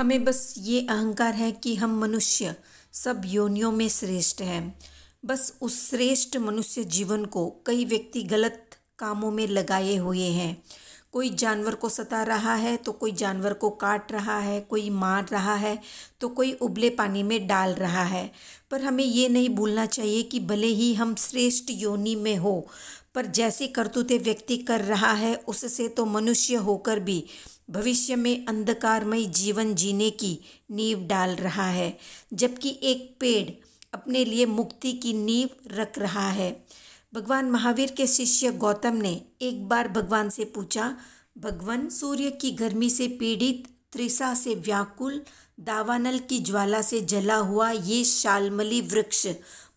हमें बस ये अहंकार है कि हम मनुष्य सब योनियों में श्रेष्ठ हैं बस उस श्रेष्ठ मनुष्य जीवन को कई व्यक्ति गलत कामों में लगाए हुए हैं कोई जानवर को सता रहा है तो कोई जानवर को काट रहा है कोई मार रहा है तो कोई उबले पानी में डाल रहा है पर हमें ये नहीं भूलना चाहिए कि भले ही हम श्रेष्ठ योनि में हो पर जैसे करतूते व्यक्ति कर रहा है उससे तो मनुष्य होकर भी भविष्य में अंधकारमय जीवन जीने की नींव डाल रहा है जबकि एक पेड़ अपने लिए मुक्ति की नींव रख रहा है भगवान महावीर के शिष्य गौतम ने एक बार भगवान से पूछा भगवान सूर्य की गर्मी से पीड़ित त्रिसा से व्याकुल दावानल की ज्वाला से जला हुआ ये शालमली वृक्ष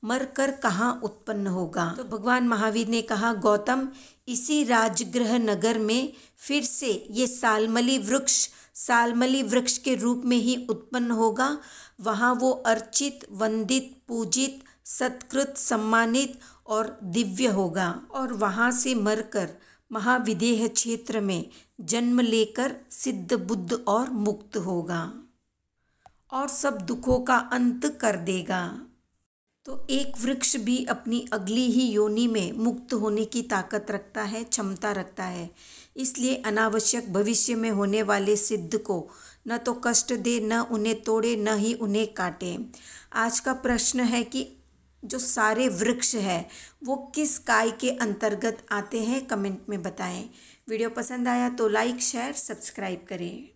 मर कर कहाँ उत्पन्न होगा तो भगवान महावीर ने कहा गौतम इसी राजगृह नगर में फिर से ये सालमली वृक्ष सालमली वृक्ष के रूप में ही उत्पन्न होगा वहाँ वो अर्चित वंदित पूजित सत्कृत सम्मानित और दिव्य होगा और वहाँ से मरकर महाविदेह क्षेत्र में जन्म लेकर सिद्ध बुद्ध और मुक्त होगा और सब दुखों का अंत कर देगा तो एक वृक्ष भी अपनी अगली ही योनि में मुक्त होने की ताकत रखता है क्षमता रखता है इसलिए अनावश्यक भविष्य में होने वाले सिद्ध को न तो कष्ट दे न उन्हें तोड़े न ही उन्हें काटे आज का प्रश्न है कि जो सारे वृक्ष है वो किस काय के अंतर्गत आते हैं कमेंट में बताएं वीडियो पसंद आया तो लाइक शेयर सब्सक्राइब करें